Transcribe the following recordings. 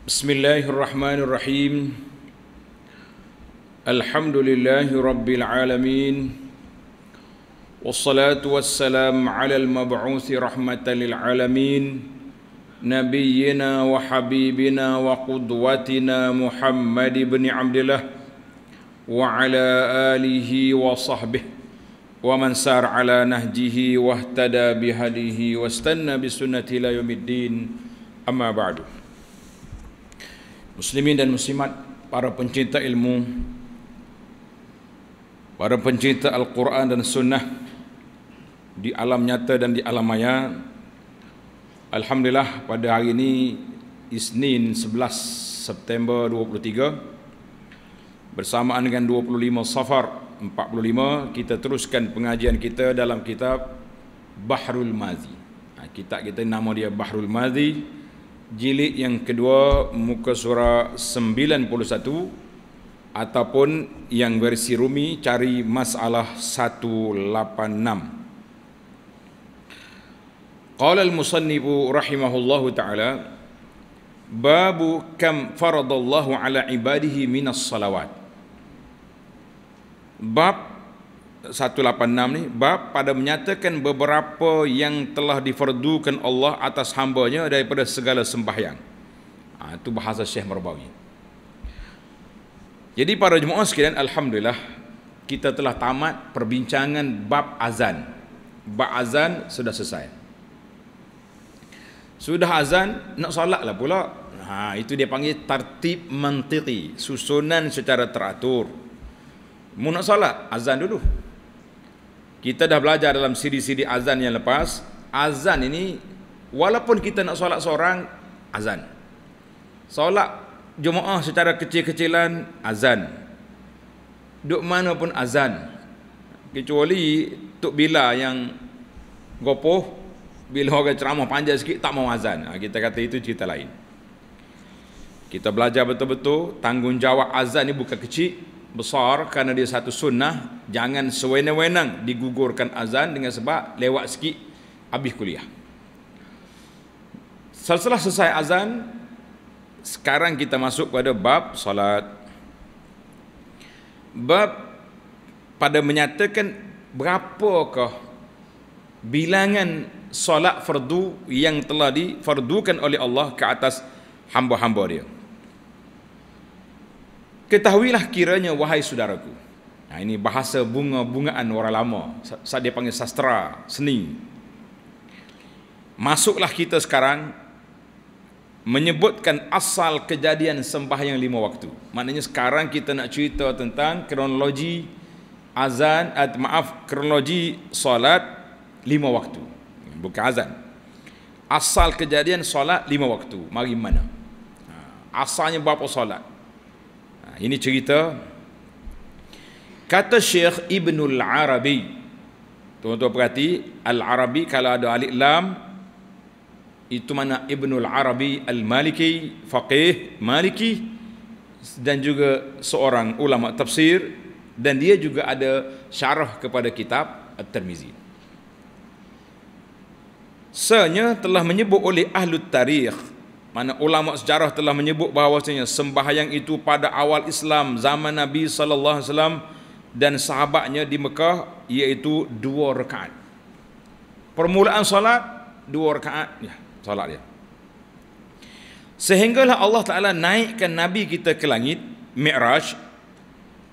Bismillahirrahmanirrahim Alhamdulillahirrabbilalamin Wassalatu wassalam ala al-mab'uthi rahmatalil'alamin Nabiyyina wa habibina wa qudwatina Muhammad ibn Abdullah Wa ala alihi wa sahbih Wa mansar ala nahjihi wa ahtada bihadihi Wa istanna bisunnati la yumiddin Amma ba'du Muslimin dan muslimat Para pencinta ilmu Para pencinta Al-Quran dan Sunnah Di alam nyata dan di alam maya Alhamdulillah pada hari ini Isnin 11 September 23 Bersamaan dengan 25 Safar 45 Kita teruskan pengajian kita dalam kitab Bahrul Mazi ha, Kitab kita nama dia Bahrul Mazi Bahrul Mazi jilid yang kedua muka surat 91 ataupun yang versi rumi cari masalah 186 Qala al-musannibu rahimahullahu ta'ala Babu kam faradallahu ala ibadihi minas salawat Bab 186 ni bab pada menyatakan beberapa yang telah difardukan Allah atas hamba-Nya daripada segala sembahyang. Ha, itu bahasa Syekh Marbawi. Jadi para jemaah sekalian Alhamdulillah kita telah tamat perbincangan bab azan. Bab azan sudah selesai. Sudah azan, nak solat lah pula. Ha, itu dia panggil tartib mantiqi, susunan secara teratur. Mau nak solat, azan dulu. Kita dah belajar dalam siri-siri azan yang lepas Azan ini Walaupun kita nak solat seorang Azan Solat Jumaah secara kecil-kecilan Azan Duk mana pun azan Kecuali Tok Bila yang Gopoh Bila orang ceramah panjang sikit Tak mau azan ha, Kita kata itu cerita lain Kita belajar betul-betul Tanggungjawab azan ini bukan kecil besar kerana dia satu sunnah jangan sewenang-wenang digugurkan azan dengan sebab lewat sikit habis kuliah setelah selesai azan sekarang kita masuk pada bab salat bab pada menyatakan berapakah bilangan solat fardu yang telah difardukan oleh Allah ke atas hamba-hamba dia. Ketahuilah kiranya wahai saudaraku. Nah ini bahasa bunga-bungaan orang lama. Saya dia panggil sastra seni. Masuklah kita sekarang menyebutkan asal kejadian sembah yang lima waktu. Maknanya sekarang kita nak cerita tentang kronologi azan at eh, maaf kronologi solat lima waktu. Bukan azan. Asal kejadian solat lima waktu. Mari mana? Asalnya berapa solat? Ha, ini cerita kata Syekh Ibnul Arabi tuan-tuan perhati Al-Arabi kalau ada alik lam itu mana Ibnul Arabi Al-Maliki faqih Maliki dan juga seorang ulama tafsir dan dia juga ada syarah kepada kitab At-Tirmizi Sanya telah menyebut oleh ahli tarikh mana ulama sejarah telah menyebut bahawasanya sembahyang itu pada awal Islam zaman Nabi sallallahu alaihi wasallam dan sahabatnya di Mekah iaitu dua rakaat. Permulaan solat dua rakaat ya solat dia. Sehinggalah Allah Taala naikkan nabi kita ke langit Mi'raj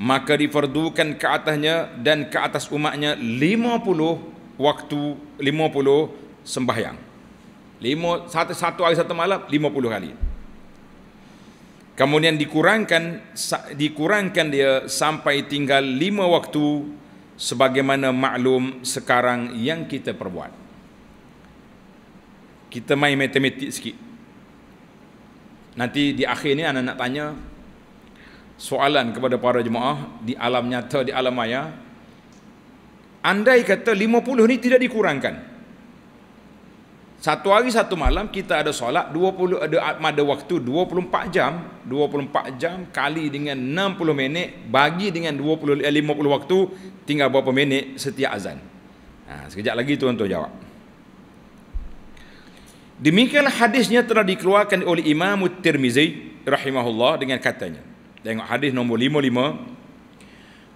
maka diperdukan ke atasnya dan ke atas umatnya 50 waktu 50 sembahyang lima, satu, satu hari satu malam lima puluh kali kemudian dikurangkan dikurangkan dia sampai tinggal lima waktu sebagaimana maklum sekarang yang kita perbuat kita main matematik sikit nanti di akhir ni anak nak tanya soalan kepada para jemaah di alam nyata di alam maya andai kata 50 ni tidak dikurangkan satu hari satu malam kita ada solat 20 ada ada waktu 24 jam 24 jam kali dengan 60 minit bagi dengan 20 50 eh, waktu tinggal berapa minit setiap azan. Ha, sekejap lagi tuan-tuan jawab. Demikian hadisnya telah dikeluarkan oleh Imam Tirmizi rahimahullah dengan katanya. Tengok hadis nombor 55.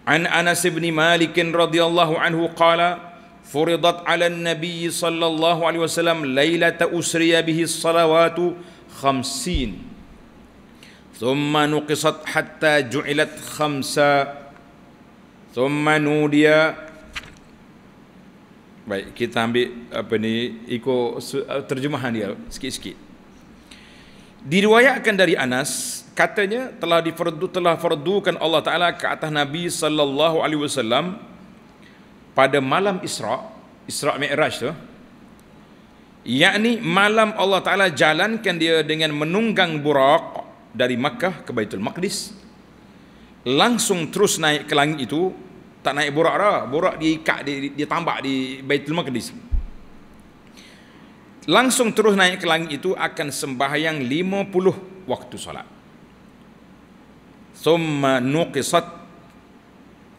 An Anas bin Malik radhiyallahu anhu qala فرضت على النبي صلى الله عليه وسلم ليلة أسري به الصلوات خمسين ثم نقصت حتى جعلت خمسة ثم نودي Baik, kita ambil apa ni ikut eh, terjemahan dia sikit-sikit. Diriwayatkan dari Anas, katanya telah difardu telah fardukan Allah Taala ke atas Nabi sallallahu alaihi wasallam pada malam Isra Isra Mi'raj tu yakni malam Allah Ta'ala jalankan dia dengan menunggang buraq dari Makkah ke Baitul Maqdis langsung terus naik ke langit itu tak naik buraq dah buraq diikat dia, dia tambak di Baitul Maqdis langsung terus naik ke langit itu akan sembahyang 50 waktu solat summa nuqisat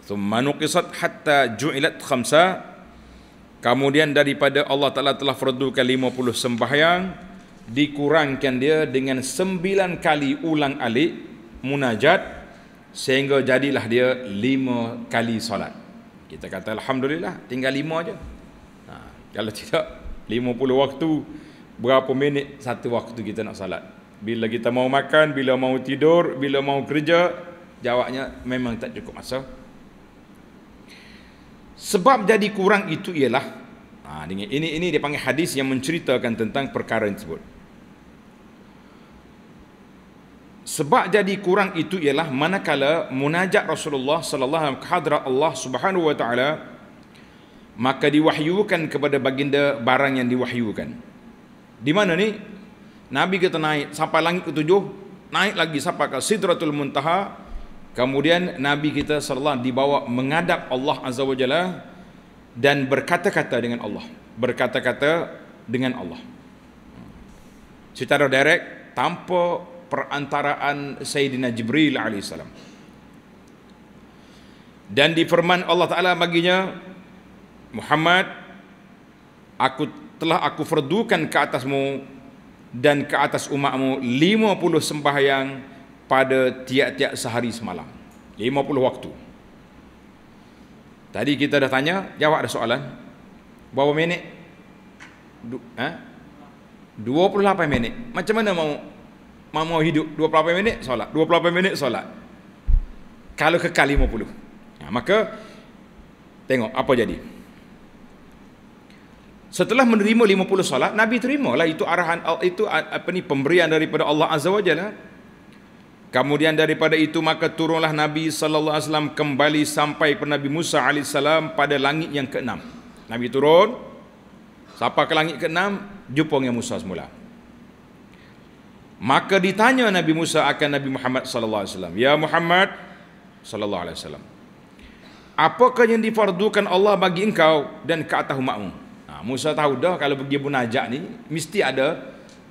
ثم hatta حتى جعلت خمسة kemudian daripada Allah Ta'ala telah fardukan 50 sembahyang dikurangkan dia dengan 9 kali ulang alik munajat sehingga jadilah dia 5 kali solat kita kata Alhamdulillah tinggal 5 aja ha, kalau tidak 50 waktu berapa minit satu waktu kita nak solat bila kita mau makan, bila mau tidur, bila mau kerja jawabnya memang tak cukup masa sebab jadi kurang itu ialah ha, ini ini dia panggil hadis yang menceritakan tentang perkara tersebut. Sebab jadi kurang itu ialah manakala munajat Rasulullah sallallahu alaihi wasallam Allah Subhanahu wa taala maka diwahyukan kepada baginda barang yang diwahyukan. Di mana ni? Nabi kita naik sampai langit ketujuh, naik lagi sampai ke Sidratul Muntaha, Kemudian Nabi kita sallallahu dibawa menghadap Allah Azza wa Jalla dan berkata-kata dengan Allah. Berkata-kata dengan Allah. Secara direct tanpa perantaraan Sayyidina Jibril AS. Dan di firman Allah Ta'ala baginya, Muhammad, aku telah aku fardukan ke atasmu dan ke atas umatmu 50 sembahyang pada tiap-tiap sehari semalam. 50 waktu. Tadi kita dah tanya, jawab ada soalan. Berapa minit? Du, eh? Ha? 28 minit. Macam mana mau mau, mau hidup 28 minit solat? 28 minit solat. Kalau kekal 50. Ya, ha, maka tengok apa jadi. Setelah menerima 50 solat, Nabi terimalah itu arahan itu apa ni pemberian daripada Allah Azza wa Jalla. Kemudian daripada itu maka turunlah Nabi sallallahu alaihi wasallam kembali sampai ke Nabi Musa alaihi salam pada langit yang keenam. Nabi turun sampai ke langit keenam jumpa dengan Musa semula. Maka ditanya Nabi Musa akan Nabi Muhammad sallallahu alaihi wasallam, "Ya Muhammad sallallahu alaihi wasallam, apakah yang difardukan Allah bagi engkau dan ke atas umatmu?" Nah, ha, Musa tahu dah kalau pergi munajat ni mesti ada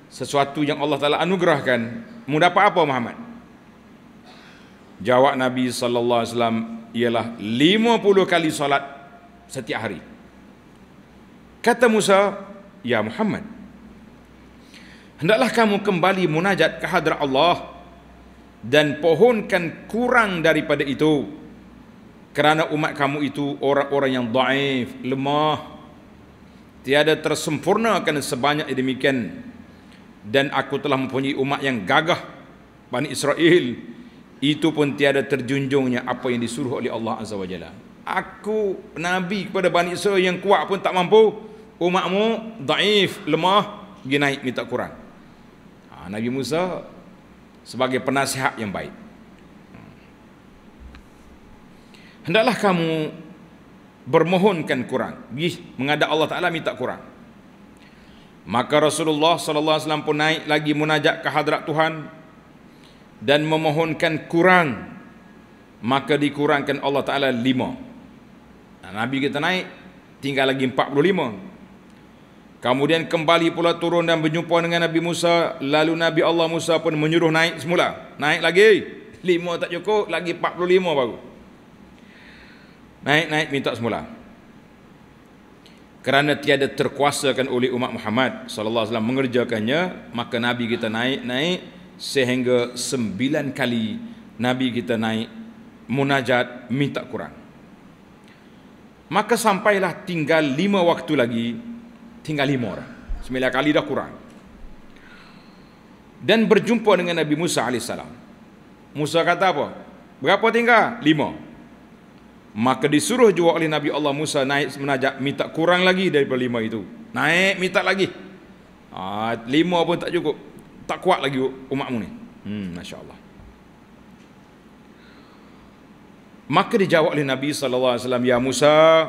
sesuatu yang Allah Taala anugerahkan. Mu dapat apa Muhammad? Jawab Nabi sallallahu alaihi wasallam ialah 50 kali solat setiap hari. Kata Musa, "Ya Muhammad, hendaklah kamu kembali munajat ke hadrat Allah dan pohonkan kurang daripada itu kerana umat kamu itu orang-orang yang daif, lemah, tiada tersempurnakan sebanyak demikian dan aku telah mempunyai umat yang gagah Bani Israel itu pun tiada terjunjungnya apa yang disuruh oleh Allah Azza wa Jalla. Aku Nabi kepada Bani Israel yang kuat pun tak mampu. Umatmu daif, lemah, pergi naik minta kurang. Ha, Nabi Musa sebagai penasihat yang baik. Hmm. Hendaklah kamu bermohonkan kurang. Pergi mengadap Allah Ta'ala minta kurang. Maka Rasulullah SAW pun naik lagi munajat ke hadrat Tuhan dan memohonkan kurang maka dikurangkan Allah Ta'ala lima nah, Nabi kita naik tinggal lagi empat puluh lima kemudian kembali pula turun dan berjumpa dengan Nabi Musa lalu Nabi Allah Musa pun menyuruh naik semula naik lagi lima tak cukup lagi empat puluh lima baru naik-naik minta semula kerana tiada terkuasakan oleh umat Muhammad sallallahu alaihi wasallam mengerjakannya maka nabi kita naik naik sehingga sembilan kali Nabi kita naik munajat minta kurang. Maka sampailah tinggal lima waktu lagi, tinggal lima orang. Sembilan kali dah kurang. Dan berjumpa dengan Nabi Musa AS. Musa kata apa? Berapa tinggal? Lima. Maka disuruh juga oleh Nabi Allah Musa naik menajak minta kurang lagi daripada lima itu. Naik minta lagi. Ah, lima pun tak cukup tak kuat lagi umatmu ni. Hmm, Masya Allah. Maka dijawab oleh Nabi SAW, Ya Musa,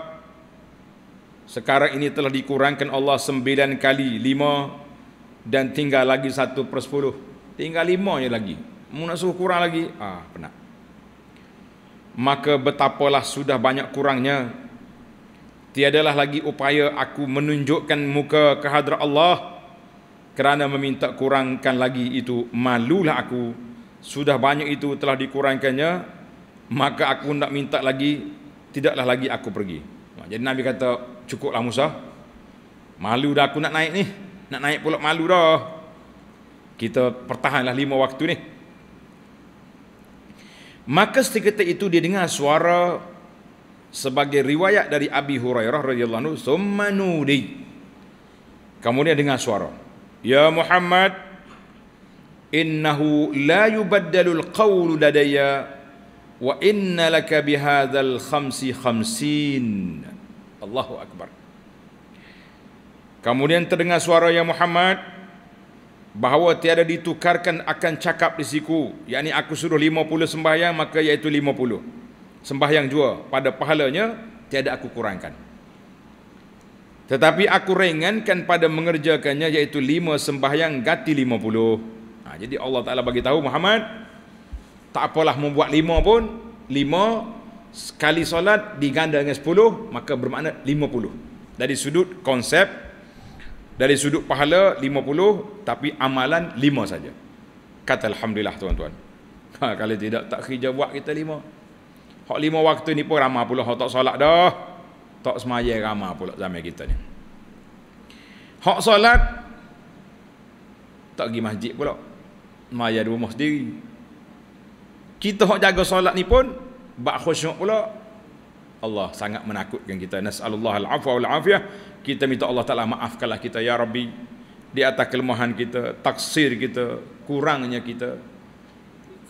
sekarang ini telah dikurangkan Allah sembilan kali, lima, dan tinggal lagi satu per sepuluh. Tinggal lima je lagi. Mu nak suruh kurang lagi? Ah, penat. Maka betapalah sudah banyak kurangnya. Tiadalah lagi upaya aku menunjukkan muka kehadrat Allah kerana meminta kurangkan lagi itu malulah aku sudah banyak itu telah dikurangkannya maka aku tidak minta lagi tidaklah lagi aku pergi ha, jadi Nabi kata cukuplah Musa malu dah aku nak naik ni nak naik pula malu dah kita pertahanlah lima waktu ni maka seketika itu dia dengar suara sebagai riwayat dari Abi Hurairah radhiyallahu anhu summanudi kemudian dengar suara Ya Muhammad Innahu la yubaddalul qawlu ladaya Wa inna laka bihadhal khamsi khamsin Allahu Akbar Kemudian terdengar suara Ya Muhammad Bahawa tiada ditukarkan akan cakap di siku Ia yani aku suruh lima puluh sembahyang Maka iaitu lima puluh Sembahyang jua Pada pahalanya Tiada aku kurangkan tetapi aku ringankan pada mengerjakannya iaitu lima sembahyang gati lima puluh. Ha, jadi Allah Ta'ala bagi tahu Muhammad, tak apalah membuat lima pun, lima sekali solat diganda dengan sepuluh, maka bermakna lima puluh. Dari sudut konsep, dari sudut pahala lima puluh, tapi amalan lima saja. Kata Alhamdulillah tuan-tuan. Ha, kalau tidak tak kerja buat kita lima. Hak lima waktu ni pun ramah pula, hak tak solat dah. Tak semaya ramah pula zaman kita ni. Hak solat tak pergi masjid pula. Maya di rumah sendiri. Kita hak jaga solat ni pun bak khusyuk pula. Allah sangat menakutkan kita. Nas'alullah al-afwa wal afiyah. Kita minta Allah Taala maafkanlah kita ya Rabbi di atas kelemahan kita, taksir kita, kurangnya kita.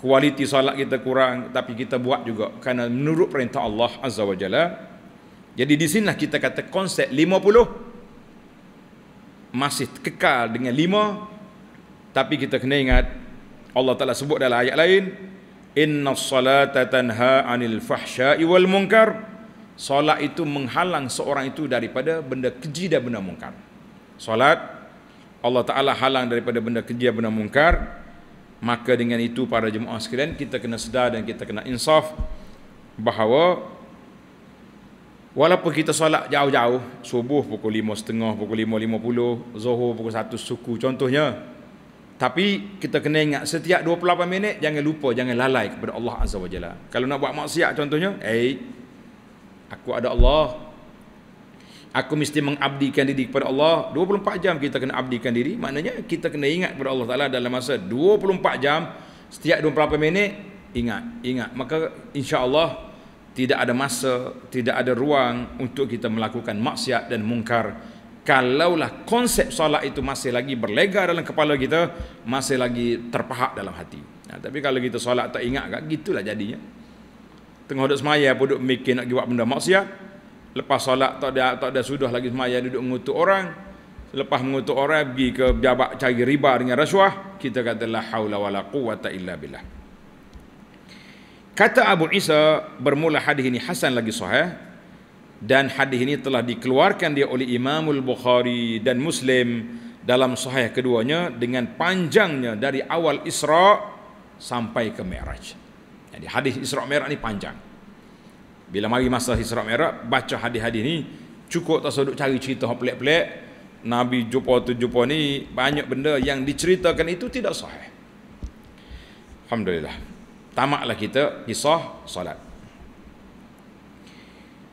Kualiti solat kita kurang tapi kita buat juga kerana menurut perintah Allah Azza wa Jalla jadi di sinilah kita kata konsep 50 masih kekal dengan 5 tapi kita kena ingat Allah Taala sebut dalam ayat lain Inna salata tanha 'anil fahsya'i wal munkar solat itu menghalang seorang itu daripada benda keji dan benda mungkar solat Allah Taala halang daripada benda keji dan benda mungkar maka dengan itu para jemaah sekalian kita kena sedar dan kita kena insaf bahawa Walaupun kita solat jauh-jauh, subuh pukul 5.30, pukul 5.50, zohor pukul 1 suku contohnya. Tapi kita kena ingat setiap 28 minit jangan lupa jangan lalai kepada Allah Azza wa Jalla. Kalau nak buat maksiat contohnya, eh hey, aku ada Allah. Aku mesti mengabdikan diri kepada Allah. 24 jam kita kena abdikan diri, maknanya kita kena ingat kepada Allah Taala dalam masa 24 jam setiap 28 minit ingat, ingat. Maka insya-Allah tidak ada masa, tidak ada ruang untuk kita melakukan maksiat dan mungkar. Kalaulah konsep solat itu masih lagi berlega dalam kepala kita, masih lagi terpahak dalam hati. Nah, tapi kalau kita solat tak ingat kan, gitulah jadinya. Tengah duduk semaya pun duduk mikir nak buat benda maksiat. Lepas solat tak ada tak ada sudah lagi semaya duduk mengutuk orang. Lepas mengutuk orang pergi ke jabat cari riba dengan rasuah, kita katalah: la haula wala quwata illa billah. Kata Abu Isa bermula hadis ini hasan lagi sahih dan hadis ini telah dikeluarkan dia oleh Imamul bukhari dan Muslim dalam sahih keduanya dengan panjangnya dari awal Isra sampai ke Mi'raj. Jadi hadis Isra Mi'raj ini panjang. Bila mari masa Isra Mi'raj baca hadis-hadis ini cukup tak sedut cari cerita hok pelik-pelik. Nabi jumpa tu jumpa ni banyak benda yang diceritakan itu tidak sahih. Alhamdulillah tamaklah kita kisah solat.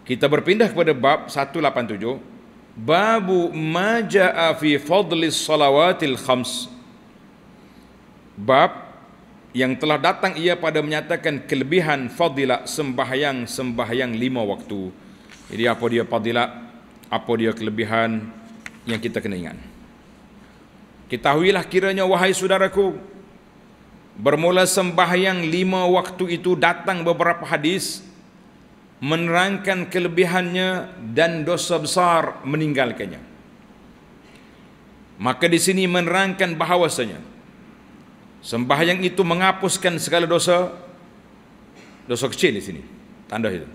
Kita berpindah kepada bab 187. Babu maja'a fi fadlis salawatil khams. Bab yang telah datang ia pada menyatakan kelebihan fadilah sembahyang-sembahyang lima waktu. Jadi apa dia fadilah? Apa dia kelebihan yang kita kena ingat? Ketahuilah kiranya wahai saudaraku, Bermula sembahyang lima waktu itu datang beberapa hadis menerangkan kelebihannya dan dosa besar meninggalkannya. Maka di sini menerangkan bahawasanya sembahyang itu menghapuskan segala dosa dosa kecil di sini tanda itu.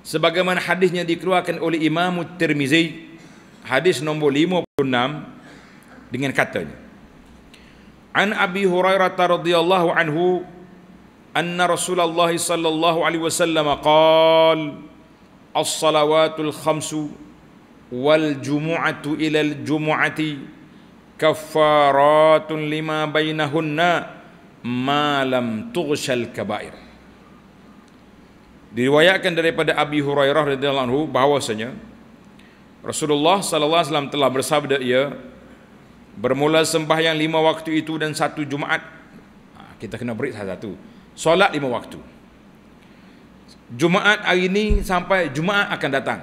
Sebagaimana hadisnya dikeluarkan oleh Imam Tirmizi hadis nombor 56 dengan katanya an abi hurairah radhiyallahu anhu anna rasulullah sallallahu alaihi wasallam qala as-salawatul khamsu wal jumu'atu ila al jumu'ati kaffaratun lima bainahunna ma lam tughshal kaba'ir diriwayatkan daripada abi hurairah radhiyallahu anhu bahwasanya rasulullah sallallahu alaihi wasallam telah bersabda ia ya, Bermula sembahyang lima waktu itu dan satu Jumaat. Ha, kita kena break salah satu. Solat lima waktu. Jumaat hari ini sampai Jumaat akan datang.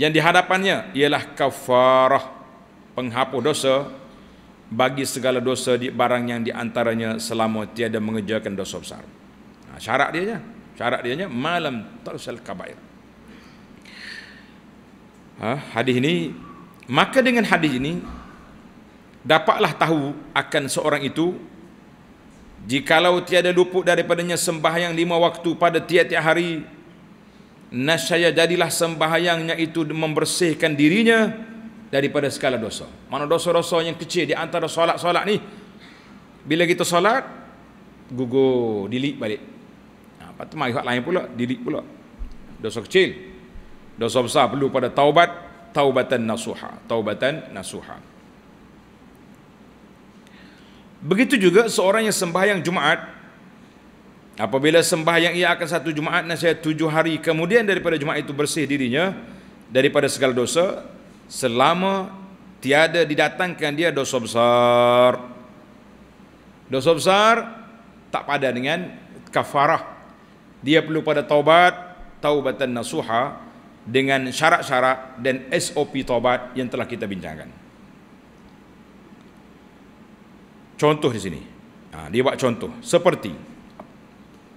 Yang dihadapannya ialah kafarah penghapus dosa bagi segala dosa di barang yang diantaranya selama tiada mengejarkan dosa besar. Ha, syarat dia je. Syarat dia je malam tarsal kabair. Ha, hadis ini Maka dengan hadis ini dapatlah tahu akan seorang itu jikalau tiada luput daripadanya sembahyang lima waktu pada tiap-tiap hari nasyaya jadilah sembahyangnya itu membersihkan dirinya daripada segala dosa. Mana dosa-dosa yang kecil di antara solat-solat ni bila kita solat gugur, dilik balik. Ha, lepas tu mari lain pula, dilik pula. Dosa kecil. Dosa besar perlu pada taubat, taubatan nasuha taubatan nasuha begitu juga seorang yang sembahyang Jumaat apabila sembahyang ia akan satu Jumaat nasihat tujuh hari kemudian daripada Jumaat itu bersih dirinya daripada segala dosa selama tiada didatangkan dia dosa besar dosa besar tak pada dengan kafarah dia perlu pada taubat taubatan nasuha dengan syarat-syarat dan SOP taubat yang telah kita bincangkan. Contoh di sini. Ha, dia buat contoh. Seperti.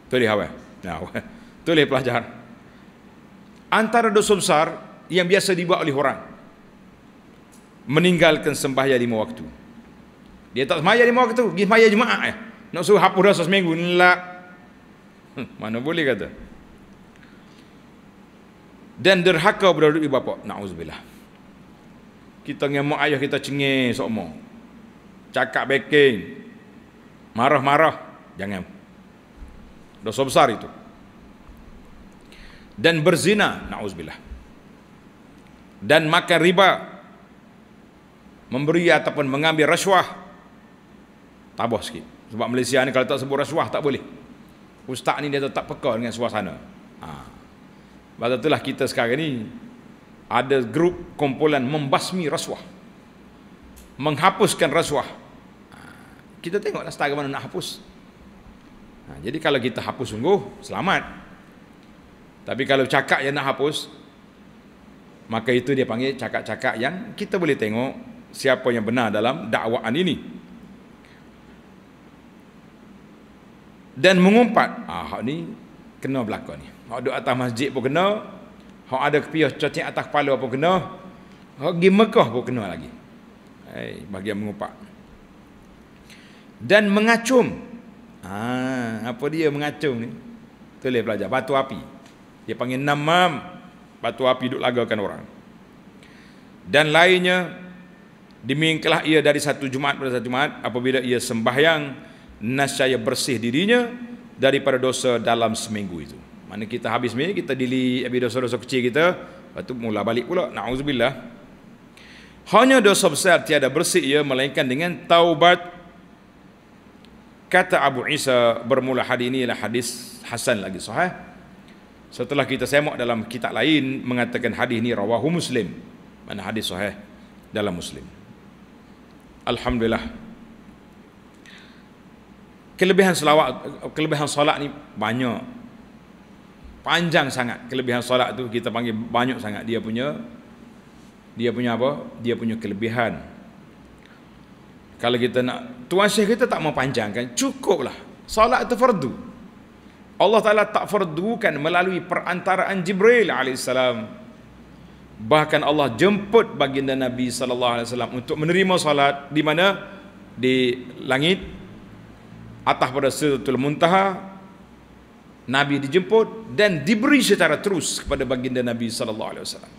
Tulis apa? Nah, ha, tulis pelajar. Antara dosa besar yang biasa dibuat oleh orang. Meninggalkan sembahyang lima waktu. Dia tak sembahyang lima waktu. Dia sembahyang ya? Nak suruh hapus dosa seminggu. Nelak. Mana boleh Kata dan derhaka kepada ibu bapa naudzubillah kita ngemak ayah kita cengeng sokmo cakap beking marah-marah jangan dosa besar itu dan berzina naudzubillah dan makan riba memberi ataupun mengambil rasuah tabah sikit sebab Malaysia ni kalau tak sebut rasuah tak boleh ustaz ni dia tetap peka dengan suasana ha. Sebab itulah kita sekarang ni ada grup kumpulan membasmi rasuah. Menghapuskan rasuah. Ha, kita tengoklah setara mana nak hapus. Ha, jadi kalau kita hapus sungguh, selamat. Tapi kalau cakap yang nak hapus, maka itu dia panggil cakap-cakap yang kita boleh tengok siapa yang benar dalam dakwaan ini. Dan mengumpat, ah, ini kena berlaku ni. Hak duduk atas masjid pun kena. Hak ada kepiah cacing atas kepala pun kena. Hak pergi Mekah pun kena lagi. Hei, bagi yang mengupak. Dan mengacum. Ha, apa dia mengacum ni? Tulis pelajar. Batu api. Dia panggil namam. Batu api duduk lagakan orang. Dan lainnya. Dimingkalah ia dari satu Jumaat pada satu Jumaat. Apabila ia sembahyang. Nasyaya bersih dirinya. Daripada dosa dalam seminggu itu mana kita habis ni kita dili abi dosa-dosa kecil kita lepas tu mula balik pula naudzubillah hanya dosa besar tiada bersih ya melainkan dengan taubat kata Abu Isa bermula hadis ini ialah hadis hasan lagi sahih setelah kita semak dalam kitab lain mengatakan hadis ini rawahu muslim mana hadis sahih dalam muslim alhamdulillah kelebihan selawat kelebihan solat ni banyak panjang sangat kelebihan solat tu kita panggil banyak sangat dia punya dia punya apa dia punya kelebihan kalau kita nak tuan syekh kita tak mau panjangkan cukuplah solat itu fardu Allah Ta'ala tak fardukan melalui perantaraan Jibril AS bahkan Allah jemput baginda Nabi SAW untuk menerima solat di mana di langit atas pada Sidratul Muntaha Nabi dijemput dan diberi secara terus kepada baginda Nabi sallallahu alaihi wasallam.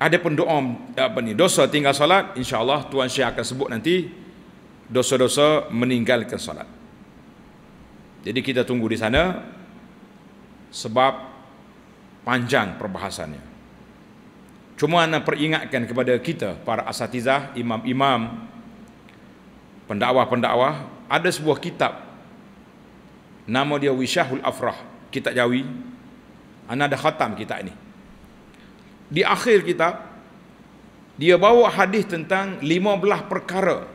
Adapun doa apa ni dosa tinggal solat insyaallah tuan syekh akan sebut nanti dosa-dosa meninggalkan solat. Jadi kita tunggu di sana sebab panjang perbahasannya. Cuma ana peringatkan kepada kita para asatizah, imam-imam, pendakwah-pendakwah, ada sebuah kitab Nama dia Wishahul Afrah Kitab Jawi Ana ada khatam kitab ini. Di akhir kitab Dia bawa hadis tentang 15 perkara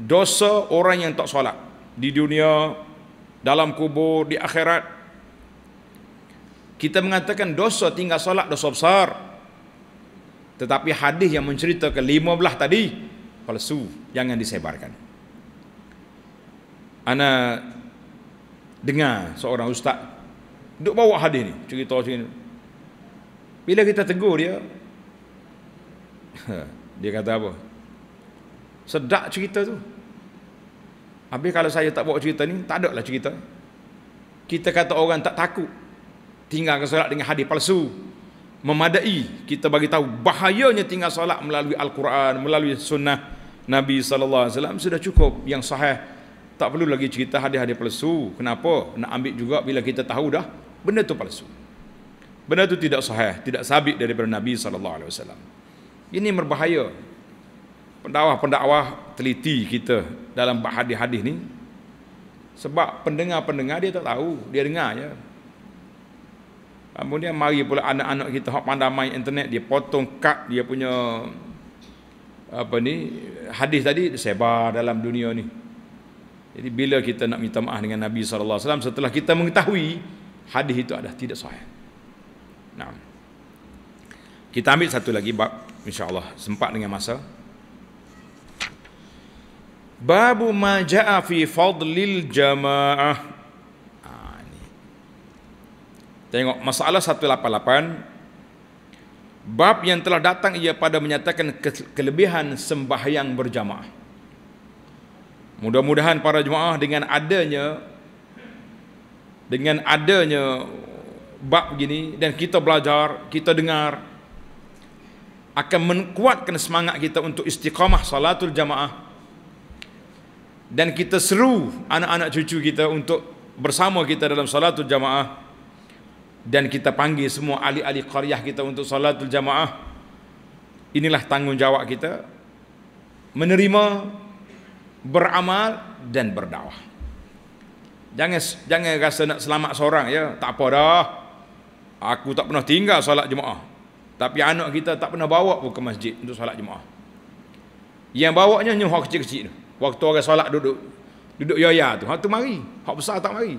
Dosa orang yang tak solat Di dunia Dalam kubur Di akhirat Kita mengatakan dosa tinggal solat dosa besar Tetapi hadis yang menceritakan 15 tadi Palsu Jangan disebarkan Ana dengar seorang ustaz duk bawa hadis ni cerita macam ni bila kita tegur dia dia kata apa sedak cerita tu habis kalau saya tak bawa cerita ni tak ada lah cerita kita kata orang tak takut tinggalkan solat dengan hadis palsu memadai kita bagi tahu bahayanya tinggal solat melalui al-Quran melalui sunnah Nabi sallallahu alaihi wasallam sudah cukup yang sahih tak perlu lagi cerita hadis-hadis palsu. Kenapa? Nak ambil juga bila kita tahu dah benda tu palsu. Benda tu tidak sahih, tidak sabit daripada Nabi sallallahu alaihi wasallam. Ini berbahaya. Pendakwah-pendakwah teliti kita dalam bab hadis-hadis ni sebab pendengar-pendengar dia tak tahu, dia dengar je. Kemudian mari pula anak-anak kita hok pandai main internet, dia potong kad dia punya apa ni hadis tadi sebar dalam dunia ni jadi bila kita nak minta maaf dengan Nabi sallallahu alaihi wasallam setelah kita mengetahui hadis itu adalah tidak sahih. Nah. Kita ambil satu lagi bab insya-Allah sempat dengan masa. Babu ma jaa fi fadlil jamaah. Ha, Tengok masalah 188 bab yang telah datang ia pada menyatakan kelebihan sembahyang berjamaah. Mudah-mudahan para jemaah dengan adanya dengan adanya bab begini dan kita belajar, kita dengar akan menguatkan semangat kita untuk istiqamah salatul jamaah dan kita seru anak-anak cucu kita untuk bersama kita dalam salatul jamaah dan kita panggil semua ahli-ahli qaryah kita untuk salatul jamaah inilah tanggungjawab kita menerima beramal dan berdakwah. Jangan jangan rasa nak selamat seorang ya, tak apa dah. Aku tak pernah tinggal solat jemaah. Tapi anak kita tak pernah bawa pun ke masjid untuk solat jemaah. Yang bawanya hanya orang kecil-kecil tu. Waktu orang solat duduk duduk yoya tu, hak tu mari. Hak besar tak mari.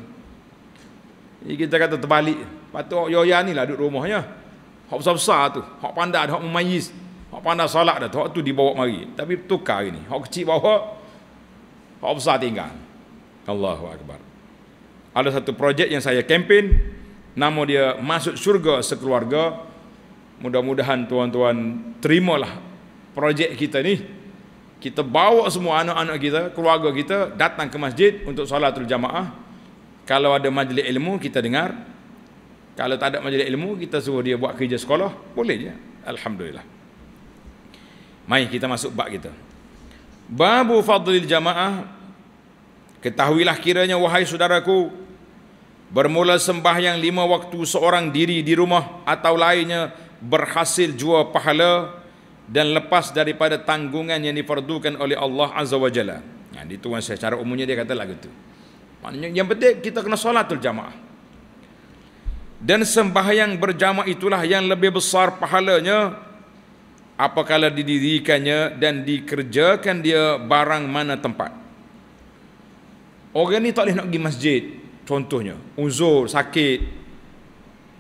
Jadi kita kata terbalik. Patut hak yoya ni lah duduk rumahnya. Hak besar-besar tu, hak pandai, hak memayis. Hak pandai solat dah tu, hak tu dibawa mari. Tapi tukar ni, hak kecil bawa, Pak Besar tinggal. Allahu Akbar. Ada satu projek yang saya kempen, nama dia Masuk Surga Sekeluarga. Mudah-mudahan tuan-tuan terimalah projek kita ni. Kita bawa semua anak-anak kita, keluarga kita datang ke masjid untuk solatul jamaah. Kalau ada majlis ilmu kita dengar. Kalau tak ada majlis ilmu kita suruh dia buat kerja sekolah, boleh je. Alhamdulillah. Mari kita masuk bak kita. Babu fadlil jamaah Ketahuilah kiranya wahai saudaraku Bermula yang lima waktu seorang diri di rumah atau lainnya Berhasil jua pahala Dan lepas daripada tanggungan yang diperdukan oleh Allah Azza wa Jalla Yang itu yang secara umumnya dia kata lagu itu yang penting kita kena solatul jamaah Dan yang berjamaah itulah yang lebih besar pahalanya apakala didirikannya dan dikerjakan dia barang mana tempat orang ni tak boleh nak pergi masjid contohnya uzur sakit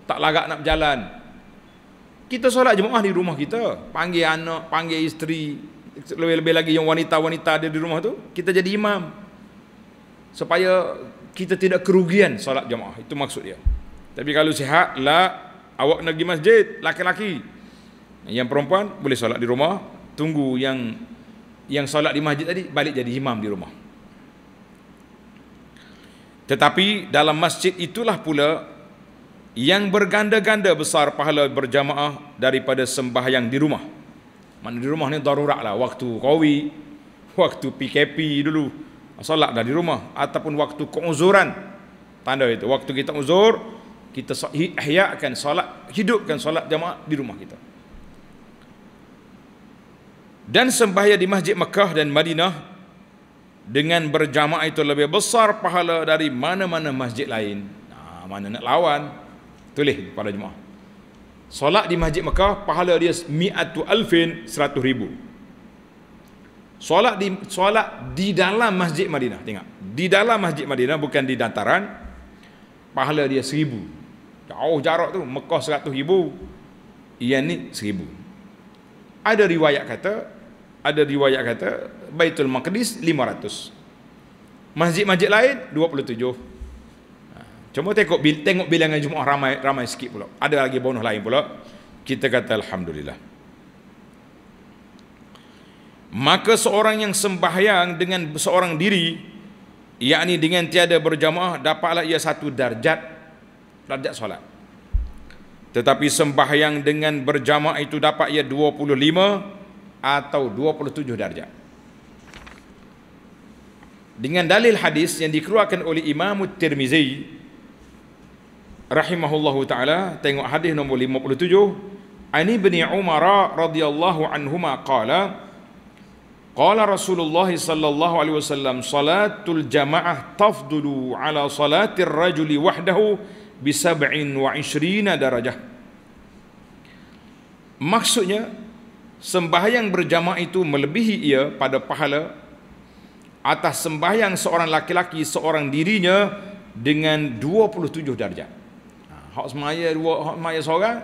tak larat nak berjalan kita solat jemaah di rumah kita panggil anak panggil isteri lebih-lebih lagi yang wanita-wanita ada di rumah tu kita jadi imam supaya kita tidak kerugian solat jemaah itu maksud dia tapi kalau sihat lah awak nak pergi masjid laki-laki yang perempuan boleh solat di rumah, tunggu yang yang solat di masjid tadi balik jadi imam di rumah. Tetapi dalam masjid itulah pula yang berganda-ganda besar pahala berjamaah daripada sembahyang di rumah. Mana di rumah ni darurat lah. Waktu kawi, waktu PKP dulu. Solat dah di rumah. Ataupun waktu keuzuran. Tanda itu. Waktu kita uzur, kita ihyakan solat, hidupkan solat jamaah di rumah kita dan sembahyang di Masjid Mekah dan Madinah dengan berjamaah itu lebih besar pahala dari mana-mana masjid lain. Nah, mana nak lawan? Tulis pada jemaah. Solat di Masjid Mekah pahala dia mi'atu alfin seratus ribu. Solat di solat di dalam Masjid Madinah, tengok. Di dalam Masjid Madinah bukan di dataran pahala dia seribu. Jauh jarak tu Mekah seratus ribu. Ia ni seribu ada riwayat kata ada riwayat kata Baitul Maqdis 500 masjid-masjid lain 27 ha, cuma tengok bil tengok bilangan jemaah ramai ramai sikit pula ada lagi bonus lain pula kita kata alhamdulillah maka seorang yang sembahyang dengan seorang diri yakni dengan tiada berjamaah dapatlah ia satu darjat darjat solat tetapi sembahyang dengan berjamaah itu dapat ia 25 atau 27 darjah Dengan dalil hadis yang dikeluarkan oleh Imam Tirmizi rahimahullahu taala tengok hadis nombor 57 Ani bin Umar radhiyallahu anhuma qala qala Rasulullah sallallahu alaihi wasallam salatul jamaah tafdulu ala salatir rajuli wahdahu bisab'in wa ishrina darajah maksudnya sembahyang berjamaah itu melebihi ia pada pahala atas sembahyang seorang laki-laki seorang dirinya dengan 27 darjah. Ha, hak semaya dua hak semaya seorang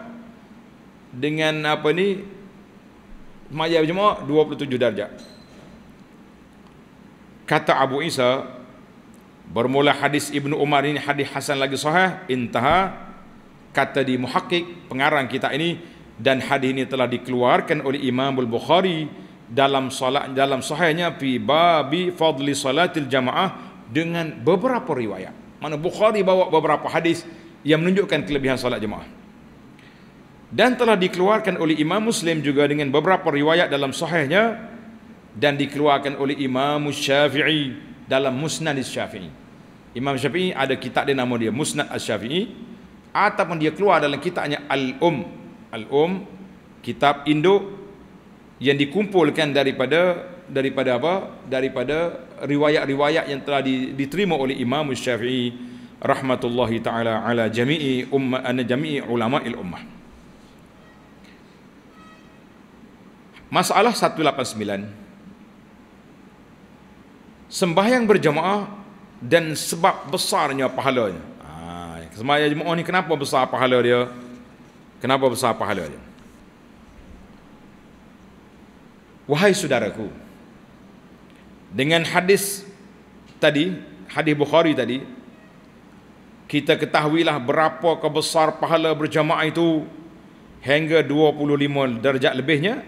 dengan apa ni semaya berjemaah 27 darjah. Kata Abu Isa, Bermula hadis Ibnu Umar ini hadis Hasan lagi sahih intaha kata di muhakkik pengarang kita ini dan hadis ini telah dikeluarkan oleh Imam Al Bukhari dalam salat dalam sahihnya fi babi fadli salatil jamaah dengan beberapa riwayat. Mana Bukhari bawa beberapa hadis yang menunjukkan kelebihan salat jemaah. Dan telah dikeluarkan oleh Imam Muslim juga dengan beberapa riwayat dalam sahihnya dan dikeluarkan oleh Imam Syafi'i dalam Musnad Syafi'i. Imam Syafi'i ada kitab dia nama dia Musnad Asy-Syafi'i ataupun dia keluar dalam kitabnya Al-Um. Al-Um kitab induk yang dikumpulkan daripada daripada apa? daripada riwayat-riwayat yang telah diterima oleh Imam Syafi'i rahmatullahi taala ala jami'i umma an jami'i ulama'il ummah. Masalah 189 Sembahyang berjemaah dan sebab besarnya pahalanya. Ha, semayang jemaah ni kenapa besar pahala dia? Kenapa besar pahala dia? Wahai saudaraku, dengan hadis tadi, hadis Bukhari tadi, kita ketahuilah berapa kebesar pahala berjamaah itu hingga 25 darjat lebihnya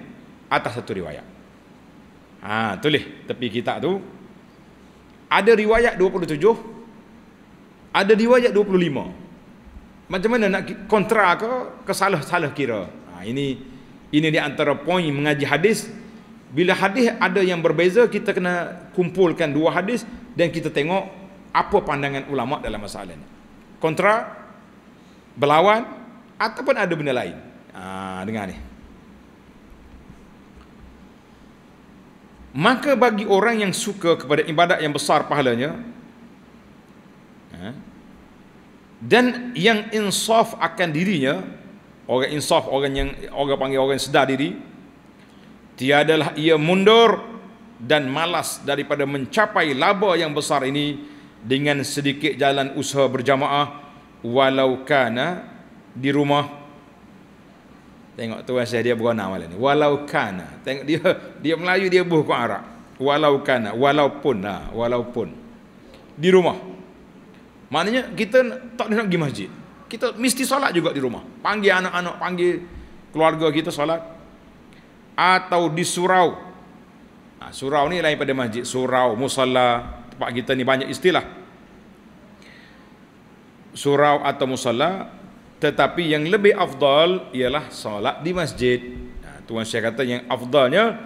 atas satu riwayat. Ha, tulis tepi kitab tu, ada riwayat 27 ada riwayat 25 macam mana nak kontra ke kesalah-salah kira ha, ini ini di antara poin mengaji hadis bila hadis ada yang berbeza kita kena kumpulkan dua hadis dan kita tengok apa pandangan ulama dalam masalah ini kontra berlawan ataupun ada benda lain ha, dengar ni maka bagi orang yang suka kepada ibadat yang besar pahalanya ha, dan yang insaf akan dirinya orang insaf orang yang orang panggil orang yang sedar diri tiadalah ia mundur dan malas daripada mencapai laba yang besar ini dengan sedikit jalan usaha berjamaah walau kana di rumah Tengok tuan saya dia berguna malam ni. Walau kana. Tengok dia dia Melayu dia buh kau Arab. Walau kana. Walaupun lah. walaupun. Di rumah. Maknanya kita tak nak pergi masjid. Kita mesti solat juga di rumah. Panggil anak-anak. Panggil keluarga kita solat. Atau di surau. Ha, surau ni lain pada masjid. Surau, musalla. Tempat kita ni banyak istilah. Surau atau musalla. Tetapi yang lebih afdal ialah solat di masjid. Nah, ha, Tuan Syekh kata yang afdalnya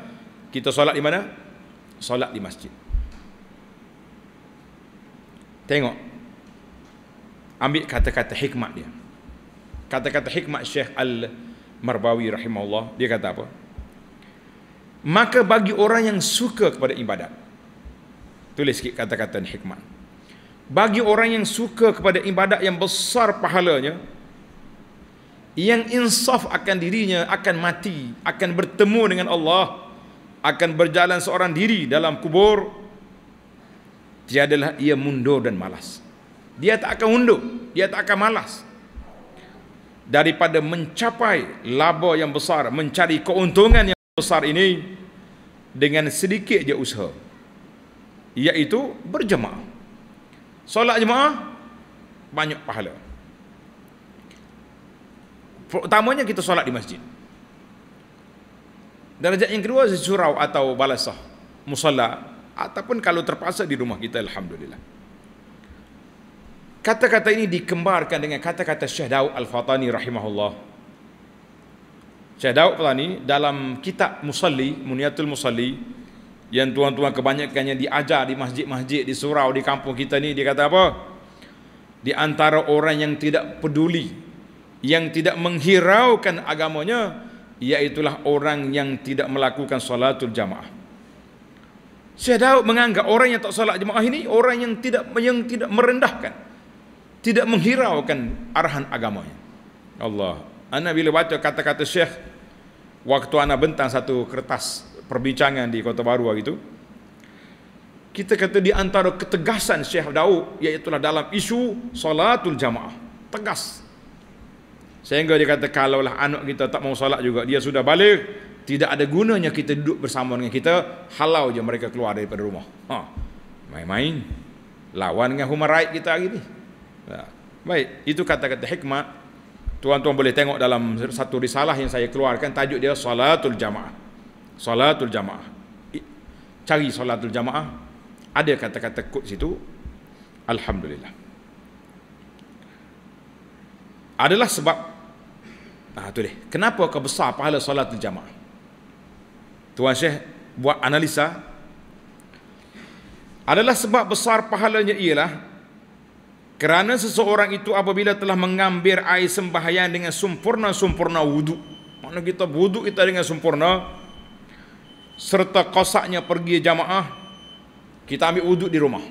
kita solat di mana? Solat di masjid. Tengok. Ambil kata-kata hikmat dia. Kata-kata hikmat Syekh Al-Marbawi rahimahullah. Dia kata apa? Maka bagi orang yang suka kepada ibadat. Tulis sikit kata-kata hikmat. Bagi orang yang suka kepada ibadat yang besar pahalanya. Pahalanya yang insaf akan dirinya akan mati, akan bertemu dengan Allah, akan berjalan seorang diri dalam kubur, tiadalah ia mundur dan malas. Dia tak akan mundur, dia tak akan malas. Daripada mencapai laba yang besar, mencari keuntungan yang besar ini dengan sedikit je usaha. Iaitu berjemaah. Solat jemaah, banyak pahala. Pertamanya kita solat di masjid. Darjat yang kedua surau atau balasah musalla ataupun kalau terpaksa di rumah kita alhamdulillah. Kata-kata ini dikembarkan dengan kata-kata Syekh Daud Al-Fatani rahimahullah. Syekh Daud Al-Fatani dalam kitab Musalli, Muniatul Musalli yang tuan-tuan kebanyakannya diajar di masjid-masjid, di surau, di kampung kita ni dia kata apa? Di antara orang yang tidak peduli yang tidak menghiraukan agamanya Iaitulah orang yang tidak melakukan salatul jamaah Syed Daud menganggap orang yang tak salat jamaah ini Orang yang tidak yang tidak merendahkan Tidak menghiraukan arahan agamanya Allah Anda bila baca kata-kata Syekh Waktu anda bentang satu kertas perbincangan di Kota Baru waktu itu Kita kata di antara ketegasan Syekh Daud Iaitulah dalam isu salatul jamaah Tegas Sehingga dia kata kalaulah anak kita tak mau salat juga dia sudah balik tidak ada gunanya kita duduk bersama dengan kita halau je mereka keluar daripada rumah. Ha. Main-main lawan dengan human right kita hari ni. Ha. Baik, itu kata-kata hikmah Tuan-tuan boleh tengok dalam satu risalah yang saya keluarkan tajuk dia Salatul Jamaah. Salatul Jamaah. Cari Salatul Jamaah. Ada kata-kata kut situ. Alhamdulillah. Adalah sebab Ah tu deh. Kenapa ke besar pahala solat jamaah? Tuan Syekh buat analisa adalah sebab besar pahalanya ialah kerana seseorang itu apabila telah mengambil air sembahyang dengan sempurna-sempurna wudu. Mana kita wudu kita dengan sempurna serta kosaknya pergi jamaah kita ambil wudu di rumah.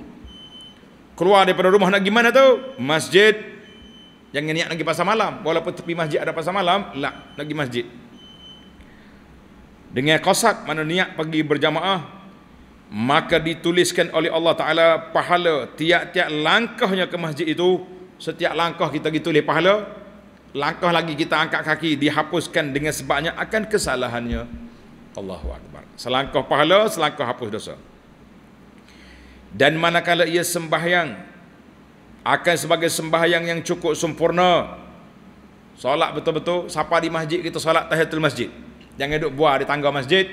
Keluar daripada rumah nak gimana tu? Masjid, Jangan niat pergi pasal malam. Walaupun tepi masjid ada pasal malam, lah, lagi masjid. Dengan kosak mana niat pergi berjamaah, maka dituliskan oleh Allah Ta'ala pahala tiap-tiap langkahnya ke masjid itu, setiap langkah kita ditulis pahala, langkah lagi kita angkat kaki dihapuskan dengan sebabnya akan kesalahannya. Allahu Akbar. Selangkah pahala, selangkah hapus dosa. Dan manakala ia sembahyang, akan sebagai sembahyang yang cukup sempurna solat betul-betul siapa di masjid kita solat tahiyatul masjid jangan duduk buah di tangga masjid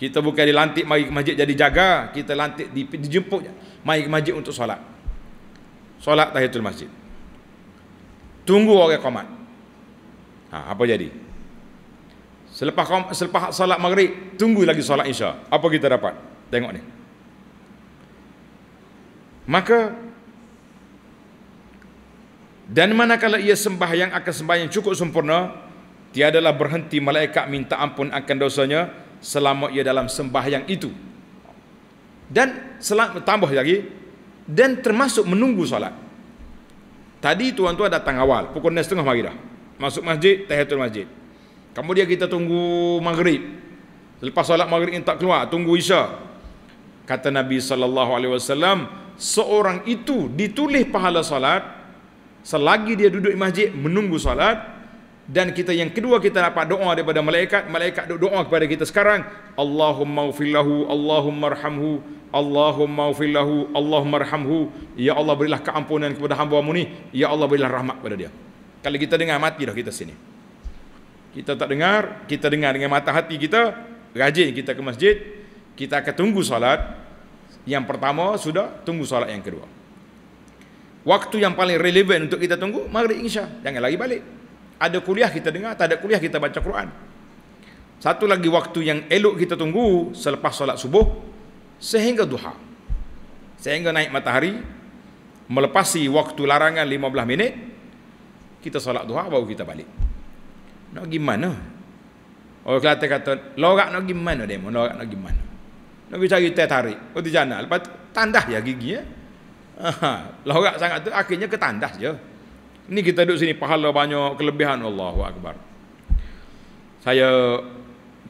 kita bukan dilantik mari ke masjid jadi jaga kita lantik dijemput mari ke masjid untuk solat solat tahiyatul masjid tunggu orang komat ha, apa jadi selepas selepas solat maghrib tunggu lagi solat isya apa kita dapat tengok ni maka dan manakala ia sembah yang akan sembah yang cukup sempurna, tiadalah berhenti malaikat minta ampun akan dosanya selama ia dalam sembah yang itu. Dan selama, tambah lagi, dan termasuk menunggu solat. Tadi tuan-tuan datang awal, pukul 9.30 setengah mari dah. Masuk masjid, tahiyatul masjid. Kemudian kita tunggu maghrib. Lepas solat maghrib yang tak keluar, tunggu isya. Kata Nabi SAW, seorang itu ditulis pahala solat, Selagi dia duduk di masjid menunggu salat dan kita yang kedua kita dapat doa daripada malaikat, malaikat duk doa kepada kita sekarang, Allahumma ufillahu, Allahumma arhamhu, Allahumma ufillahu, Allahumma arhamhu. Ya Allah berilah keampunan kepada hamba mu ni, ya Allah berilah rahmat kepada dia. Kalau kita dengar mati dah kita sini. Kita tak dengar, kita dengar dengan mata hati kita, rajin kita ke masjid, kita akan tunggu solat yang pertama sudah tunggu salat, yang kedua waktu yang paling relevan untuk kita tunggu maghrib insya jangan lagi balik ada kuliah kita dengar tak ada kuliah kita baca Quran satu lagi waktu yang elok kita tunggu selepas solat subuh sehingga duha sehingga naik matahari melepasi waktu larangan 15 minit kita solat duha baru kita balik nak pergi mana orang kelata kata lorak nak pergi mana demo lorak nak pergi mana nak pergi cari teh tarik oh lepas tandah ya gigi ya eh? Lah orang sangat tu akhirnya ketandas je. Ni kita duduk sini pahala banyak, kelebihan Allahu Akbar. Saya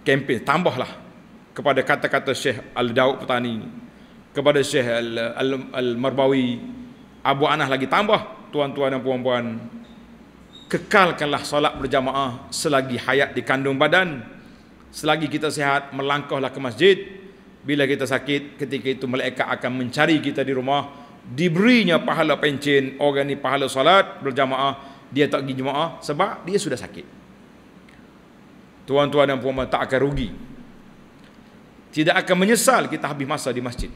kempen tambahlah kepada kata-kata Syekh Al-Daud Petani, kepada Syekh Al-Marbawi, Al Abu Anah lagi tambah, tuan-tuan dan puan-puan, kekalkanlah solat berjamaah selagi hayat di kandung badan. Selagi kita sihat, melangkahlah ke masjid. Bila kita sakit, ketika itu malaikat akan mencari kita di rumah diberinya pahala pencen orang ni pahala salat berjamaah dia tak pergi jemaah sebab dia sudah sakit tuan-tuan dan puan-puan tak akan rugi tidak akan menyesal kita habis masa di masjid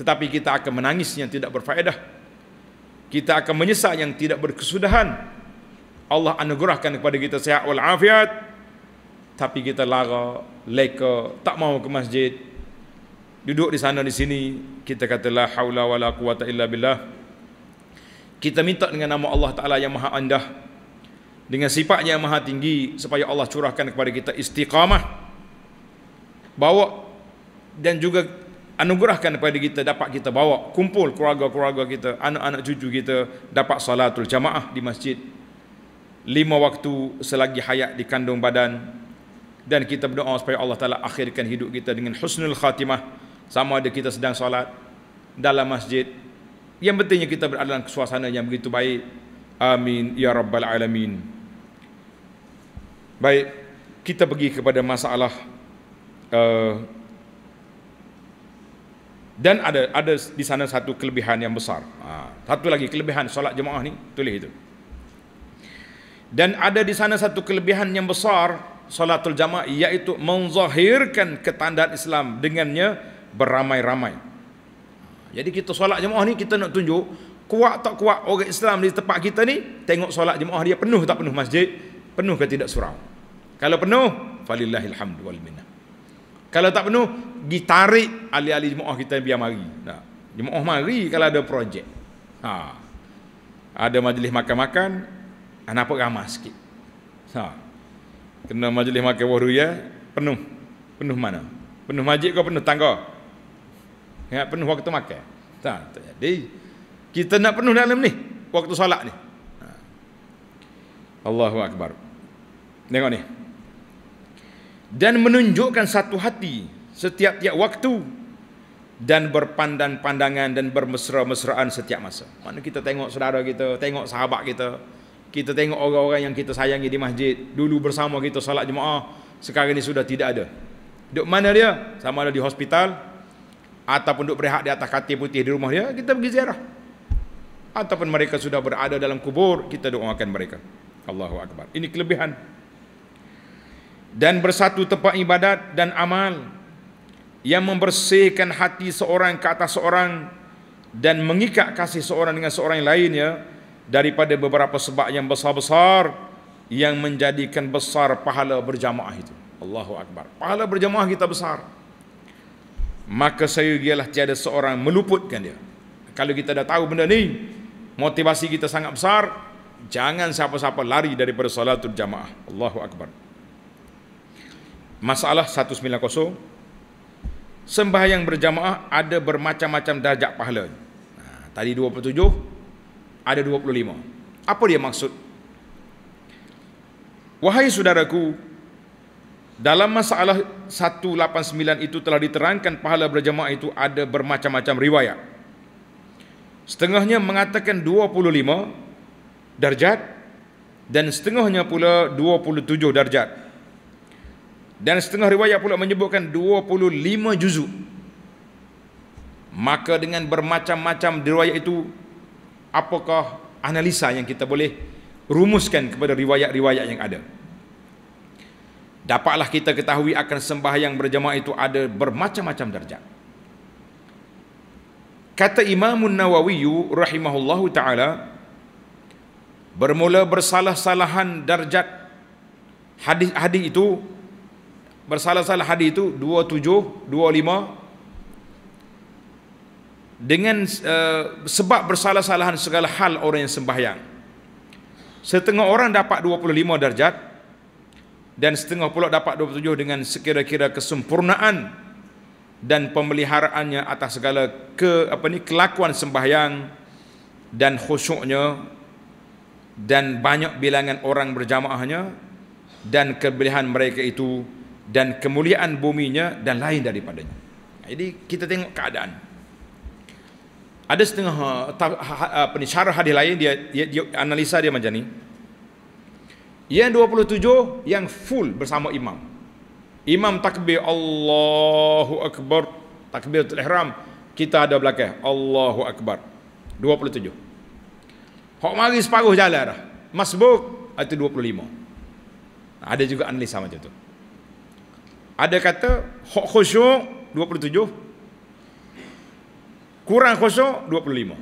tetapi kita akan menangis yang tidak berfaedah kita akan menyesal yang tidak berkesudahan Allah anugerahkan kepada kita sehat walafiat tapi kita lara leka tak mau ke masjid duduk di sana di sini kita katalah haula wala quwata illa billah kita minta dengan nama Allah taala yang maha andah dengan sifatnya yang maha tinggi supaya Allah curahkan kepada kita istiqamah bawa dan juga anugerahkan kepada kita dapat kita bawa kumpul keluarga-keluarga kita anak-anak cucu kita dapat salatul jamaah di masjid lima waktu selagi hayat di kandung badan dan kita berdoa supaya Allah taala akhirkan hidup kita dengan husnul khatimah sama ada kita sedang solat dalam masjid yang pentingnya kita berada dalam suasana yang begitu baik amin ya rabbal alamin baik kita pergi kepada masalah uh, dan ada ada di sana satu kelebihan yang besar ha, satu lagi kelebihan solat jemaah ni tulis itu dan ada di sana satu kelebihan yang besar solatul jamaah iaitu menzahirkan ketandaan Islam dengannya beramai-ramai. Jadi kita solat jemaah ni kita nak tunjuk kuat tak kuat orang Islam di tempat kita ni tengok solat jemaah dia penuh tak penuh masjid, penuh ke tidak surau. Kalau penuh, falillahil hamdu wal minnah. Kalau tak penuh, ditarik ahli-ahli jemaah kita biar mari. Nah, jemaah mari kalau ada projek. Ha. Ada majlis makan-makan, ah, nampak ramah sikit. Ha. Kena majlis makan waru ya, penuh. Penuh mana? Penuh masjid kau penuh tangga? Ingat penuh waktu makan. Tak, tak jadi. Kita nak penuh dalam ni. Waktu solat ni. Ha. Allahu Akbar. Tengok ni. Dan menunjukkan satu hati setiap-tiap waktu dan berpandang pandangan dan bermesra-mesraan setiap masa. Mana kita tengok saudara kita, tengok sahabat kita, kita tengok orang-orang yang kita sayangi di masjid, dulu bersama kita salat jemaah, sekarang ini sudah tidak ada. Duk mana dia? Sama ada di hospital, ataupun duduk berehat di atas katil putih di rumah dia, kita pergi ziarah. Ataupun mereka sudah berada dalam kubur, kita doakan mereka. Allahu Akbar. Ini kelebihan. Dan bersatu tempat ibadat dan amal yang membersihkan hati seorang ke atas seorang dan mengikat kasih seorang dengan seorang yang lainnya daripada beberapa sebab yang besar-besar yang menjadikan besar pahala berjamaah itu. Allahu Akbar. Pahala berjamaah kita Besar maka saya ialah tiada seorang meluputkan dia kalau kita dah tahu benda ni motivasi kita sangat besar jangan siapa-siapa lari daripada salatul jamaah Allahu Akbar masalah 190 sembahyang berjamaah ada bermacam-macam darjat pahala ha, tadi 27 ada 25 apa dia maksud wahai saudaraku dalam masalah 189 itu telah diterangkan pahala berjamaah itu ada bermacam-macam riwayat. Setengahnya mengatakan 25 darjat dan setengahnya pula 27 darjat. Dan setengah riwayat pula menyebutkan 25 juzuk. Maka dengan bermacam-macam riwayat itu apakah analisa yang kita boleh rumuskan kepada riwayat-riwayat yang ada? dapatlah kita ketahui akan sembahyang berjemaah itu ada bermacam-macam darjah. Kata Imam Nawawi rahimahullahu taala bermula bersalah-salahan darjat hadis-hadis itu bersalah-salah hadis itu 27 25 dengan uh, sebab bersalah-salahan segala hal orang yang sembahyang. Setengah orang dapat 25 darjat, dan setengah pula dapat 27 dengan sekira-kira kesempurnaan dan pemeliharaannya atas segala ke apa ni kelakuan sembahyang dan khusyuknya dan banyak bilangan orang berjamaahnya dan kebelihan mereka itu dan kemuliaan buminya dan lain daripadanya. Jadi kita tengok keadaan. Ada setengah ha, ha, ha, apa ni syarah hadis lain dia, dia, dia, analisa dia macam ni. Yang 27 yang full bersama imam. Imam takbir Allahu akbar takbiratul ihram kita ada belakang Allahu akbar. 27. Hok mari separuh jalan dah. Masbuk itu 25. Ada juga analisa macam tu. Ada kata hok khusyuk 27. Kurang khusyuk 25.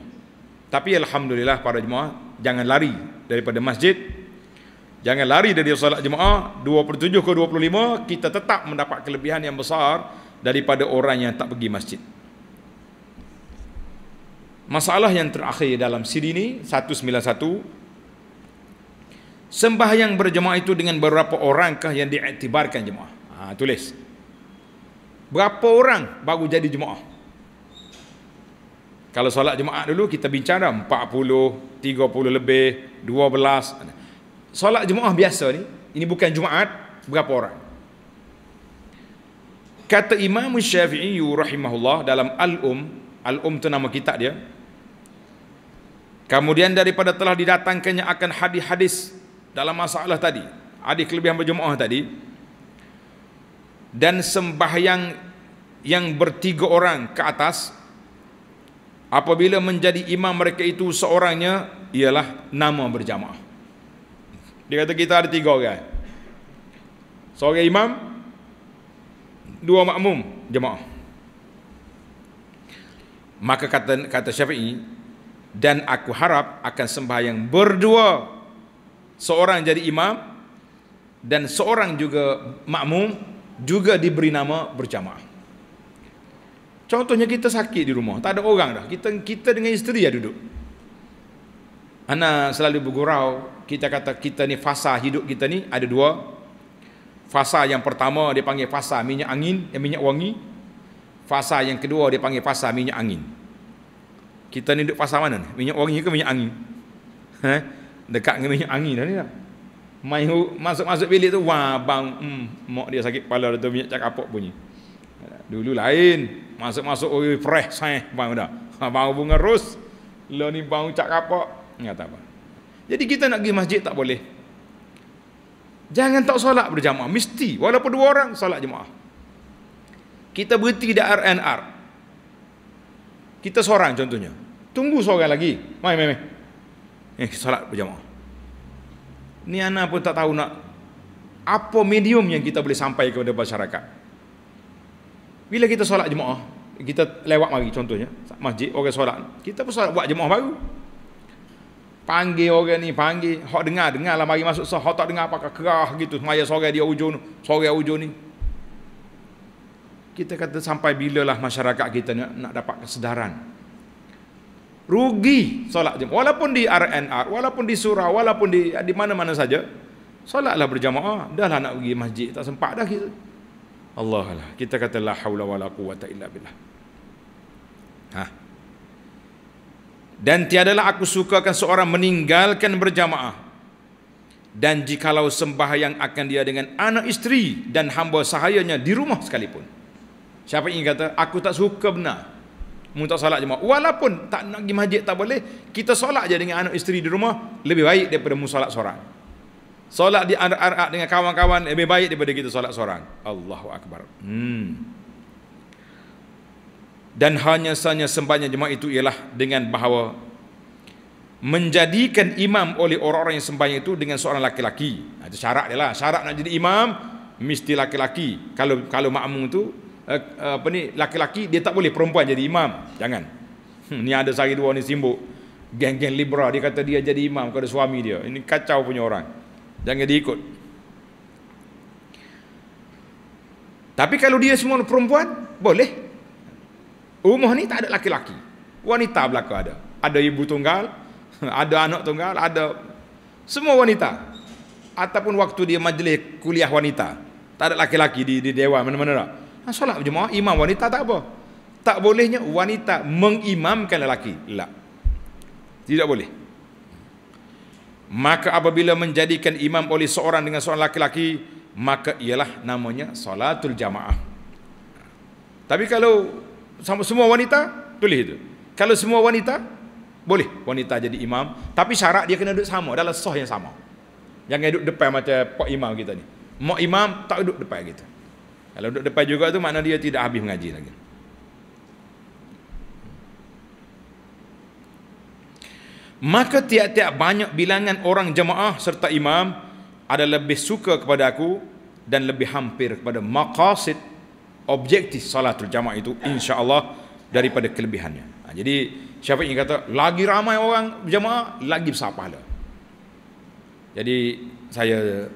Tapi alhamdulillah para jemaah jangan lari daripada masjid Jangan lari dari solat jemaah 27 ke 25 kita tetap mendapat kelebihan yang besar daripada orang yang tak pergi masjid. Masalah yang terakhir dalam siri ini 191 Sembah yang berjemaah itu dengan berapa orangkah yang diiktibarkan jemaah? Ha, tulis. Berapa orang baru jadi jemaah? Kalau solat jemaah dulu kita bincang dah 40, 30 lebih, 12 solat jemaah biasa ni ini bukan jumaat berapa orang kata imam syafi'i rahimahullah dalam al-um al-um tu nama kitab dia kemudian daripada telah didatangkannya akan hadis-hadis dalam masalah tadi hadis kelebihan berjemaah tadi dan sembahyang yang bertiga orang ke atas apabila menjadi imam mereka itu seorangnya ialah nama berjamaah dia kata kita ada tiga orang. Seorang imam, dua makmum jemaah. Maka kata kata Syafi'i dan aku harap akan sembahyang berdua. Seorang jadi imam dan seorang juga makmum juga diberi nama berjamaah. Contohnya kita sakit di rumah, tak ada orang dah. Kita kita dengan isteri ya duduk. Ana selalu bergurau, kita kata kita ni fasa hidup kita ni ada dua fasa yang pertama dia panggil fasa minyak angin yang eh, minyak wangi fasa yang kedua dia panggil fasa minyak angin kita ni duduk fasa mana ni minyak wangi ke minyak angin ha? dekat dengan minyak angin dah ni lah Main, masuk-masuk bilik tu wah bang hmm, mak dia sakit kepala tu minyak cakap apa bunyi dulu lain masuk-masuk oi fresh sangat bang dah ha, bau bunga ros lo lah ni bau cakap apa ingat tak jadi kita nak pergi masjid tak boleh. Jangan tak solat berjamaah. Mesti. Walaupun dua orang solat jemaah. Kita berhenti di RNR. Kita seorang contohnya. Tunggu seorang lagi. Mai, mai, mai. Eh, solat berjamaah. Ni anak pun tak tahu nak apa medium yang kita boleh sampai kepada masyarakat. Bila kita solat jemaah, kita lewat mari contohnya. Masjid, orang solat. Kita pun solat buat jemaah baru panggil orang ni panggil hok dengar dengar lah mari masuk sah hok tak dengar pakai kerah gitu semaya sore dia hujung sore hujung ni kita kata sampai bilalah masyarakat kita nak, nak dapat kesedaran rugi solat jemaah walaupun di RNR walaupun di surau walaupun di di mana-mana saja solatlah berjamaah dah lah nak pergi masjid tak sempat dah kita Allah lah kita kata la haula wala quwata illa billah ha dan tiadalah aku sukakan seorang meninggalkan berjamaah. Dan jikalau sembahyang akan dia dengan anak isteri dan hamba sahayanya di rumah sekalipun. Siapa ingin kata, aku tak suka benar. Minta salat jemaah. Walaupun tak nak pergi masjid tak boleh, kita salat je dengan anak isteri di rumah, lebih baik daripada musalat seorang. salat di arak-arak dengan kawan-kawan, lebih baik daripada kita salat seorang. Allahu Akbar. Hmm dan hanya sahaja sembahyang jemaah itu ialah dengan bahawa menjadikan imam oleh orang-orang yang sembahyang itu dengan seorang laki-laki. Ha, itu syarat dia lah. Syarat nak jadi imam mesti laki-laki. Kalau kalau makmum tu eh, eh, apa ni laki-laki dia tak boleh perempuan jadi imam. Jangan. Hmm, ni ada sehari dua ni simbuk geng-geng libra dia kata dia jadi imam kepada suami dia. Ini kacau punya orang. Jangan dia ikut. Tapi kalau dia semua perempuan boleh Rumah ni tak ada laki-laki. Wanita belaka ada. Ada ibu tunggal, ada anak tunggal, ada semua wanita. Ataupun waktu dia majlis kuliah wanita. Tak ada laki-laki di, di dewan mana-mana. Ha, nah, solat berjemaah, imam wanita tak apa. Tak bolehnya wanita mengimamkan lelaki. Tak. Tidak boleh. Maka apabila menjadikan imam oleh seorang dengan seorang laki-laki, maka ialah namanya solatul jamaah. Tapi kalau sama semua wanita boleh itu. Kalau semua wanita boleh wanita jadi imam, tapi syarat dia kena duduk sama dalam sah yang sama. Yang duduk depan macam pak imam kita ni. Mak imam tak duduk depan kita. Kalau duduk depan juga tu makna dia tidak habis mengaji lagi. Maka tiap-tiap banyak bilangan orang jemaah serta imam ada lebih suka kepada aku dan lebih hampir kepada maqasid objektif salatul jamaah itu insya Allah daripada kelebihannya. Ha, jadi Syafi'i kata lagi ramai orang berjamaah lagi besar pahala. Jadi saya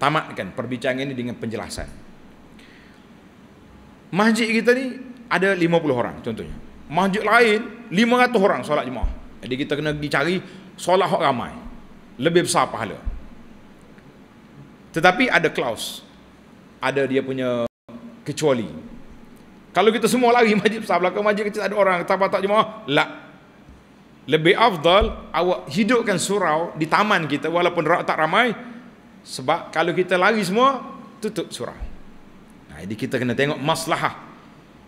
tamatkan perbincangan ini dengan penjelasan. Masjid kita ni ada 50 orang contohnya. Masjid lain 500 orang solat jemaah. Jadi kita kena pergi cari solat hok ramai. Lebih besar pahala. Tetapi ada klaus. Ada dia punya kecuali kalau kita semua lari majlis besar belakang masjid kecil ada orang tak tak jemaah lah lebih afdal awak hidupkan surau di taman kita walaupun tak ramai sebab kalau kita lari semua tutup surau nah, jadi kita kena tengok maslahah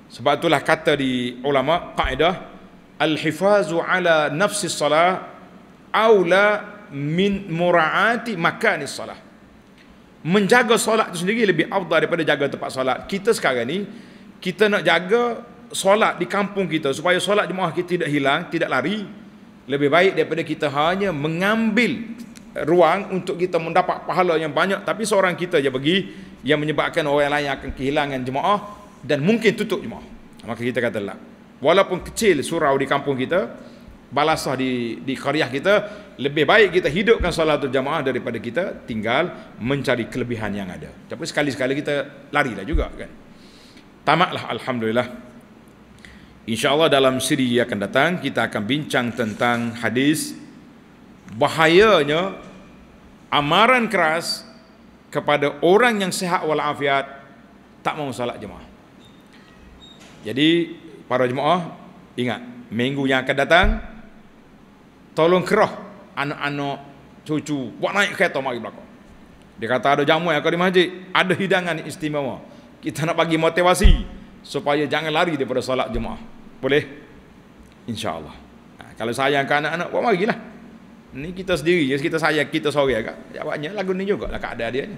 sebab itulah kata di ulama kaedah al-hifazu ala nafsi salah awla min muraati makanis salah menjaga solat itu sendiri lebih afdal daripada jaga tempat solat. Kita sekarang ni kita nak jaga solat di kampung kita supaya solat jemaah kita tidak hilang, tidak lari. Lebih baik daripada kita hanya mengambil ruang untuk kita mendapat pahala yang banyak tapi seorang kita je pergi yang menyebabkan orang lain akan kehilangan jemaah dan mungkin tutup jemaah. Maka kita kata lah, Walaupun kecil surau di kampung kita, balasah di di qaryah kita lebih baik kita hidupkan solatul jamaah daripada kita tinggal mencari kelebihan yang ada. Tapi sekali-sekala kita larilah juga kan. Tamaklah alhamdulillah. Insya-Allah dalam siri yang akan datang kita akan bincang tentang hadis bahayanya amaran keras kepada orang yang sehat walafiat tak mau salat jemaah. Jadi para jemaah ingat minggu yang akan datang tolong kerah anak-anak cucu buat naik kereta mari belakang dia kata ada jamu yang kau di masjid ada hidangan istimewa kita nak bagi motivasi supaya jangan lari daripada solat jemaah boleh insyaallah nah, kalau sayang kan anak-anak buat mari lah Ini kita sendiri ya kita sayang kita sorang ya, agak jawabnya lagu ni juga lah ada dia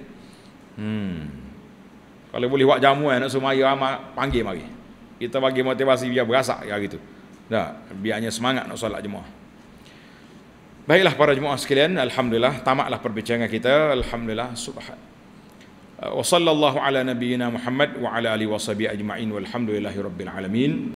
hmm kalau boleh buat jamu anak sumai ramai panggil mari kita bagi motivasi biar berasa ya gitu dah biarnya semangat nak solat jemaah Baiklah para jemaah sekalian, alhamdulillah tamatlah perbincangan kita. Alhamdulillah subhan. Wa sallallahu ala nabiyyina Muhammad wa ala alihi washabihi ajma'in walhamdulillahirabbil alamin.